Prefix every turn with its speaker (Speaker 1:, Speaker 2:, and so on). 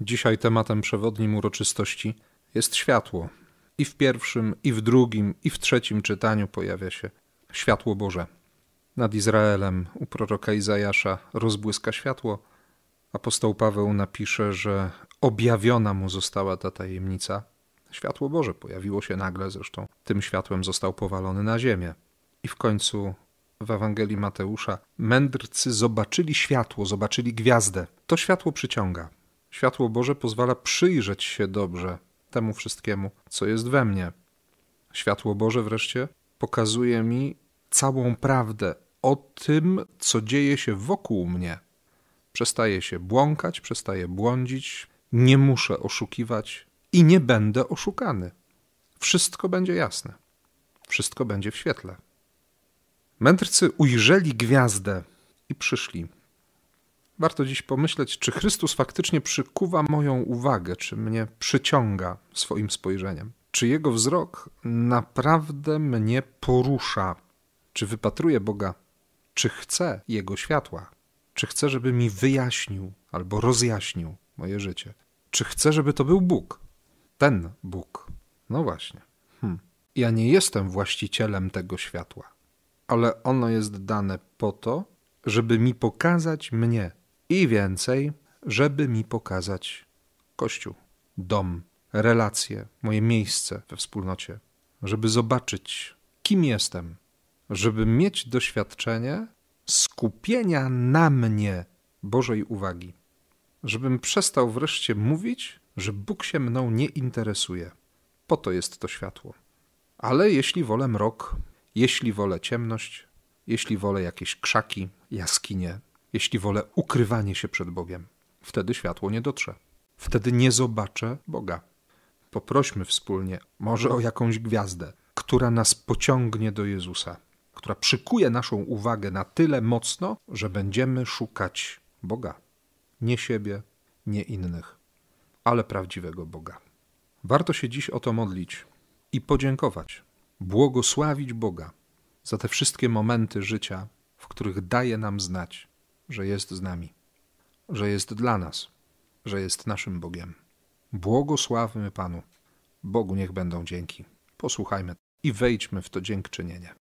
Speaker 1: Dzisiaj tematem przewodnim uroczystości jest światło. I w pierwszym, i w drugim, i w trzecim czytaniu pojawia się światło Boże. Nad Izraelem u proroka Izajasza rozbłyska światło. Apostoł Paweł napisze, że objawiona mu została ta tajemnica. Światło Boże pojawiło się nagle, zresztą tym światłem został powalony na ziemię. I w końcu w Ewangelii Mateusza mędrcy zobaczyli światło, zobaczyli gwiazdę. To światło przyciąga. Światło Boże pozwala przyjrzeć się dobrze temu wszystkiemu, co jest we mnie. Światło Boże wreszcie pokazuje mi całą prawdę o tym, co dzieje się wokół mnie. Przestaję się błąkać, przestaję błądzić, nie muszę oszukiwać i nie będę oszukany. Wszystko będzie jasne. Wszystko będzie w świetle. Mędrcy ujrzeli gwiazdę i przyszli warto dziś pomyśleć, czy Chrystus faktycznie przykuwa moją uwagę, czy mnie przyciąga swoim spojrzeniem. Czy jego wzrok naprawdę mnie porusza? Czy wypatruje Boga? Czy chcę jego światła? Czy chcę, żeby mi wyjaśnił albo rozjaśnił moje życie? Czy chcę, żeby to był Bóg? Ten Bóg. No właśnie. Hm. Ja nie jestem właścicielem tego światła, ale ono jest dane po to, żeby mi pokazać mnie, i więcej, żeby mi pokazać Kościół, dom, relacje, moje miejsce we wspólnocie, żeby zobaczyć, kim jestem, żeby mieć doświadczenie skupienia na mnie Bożej uwagi, żebym przestał wreszcie mówić, że Bóg się mną nie interesuje. Po to jest to światło. Ale jeśli wolę mrok, jeśli wolę ciemność, jeśli wolę jakieś krzaki, jaskinie, jeśli wolę ukrywanie się przed Bogiem. Wtedy światło nie dotrze. Wtedy nie zobaczę Boga. Poprośmy wspólnie może o jakąś gwiazdę, która nas pociągnie do Jezusa, która przykuje naszą uwagę na tyle mocno, że będziemy szukać Boga. Nie siebie, nie innych, ale prawdziwego Boga. Warto się dziś o to modlić i podziękować, błogosławić Boga za te wszystkie momenty życia, w których daje nam znać, że jest z nami, że jest dla nas, że jest naszym Bogiem. Błogosławmy Panu. Bogu niech będą dzięki. Posłuchajmy i wejdźmy w to dziękczynienie.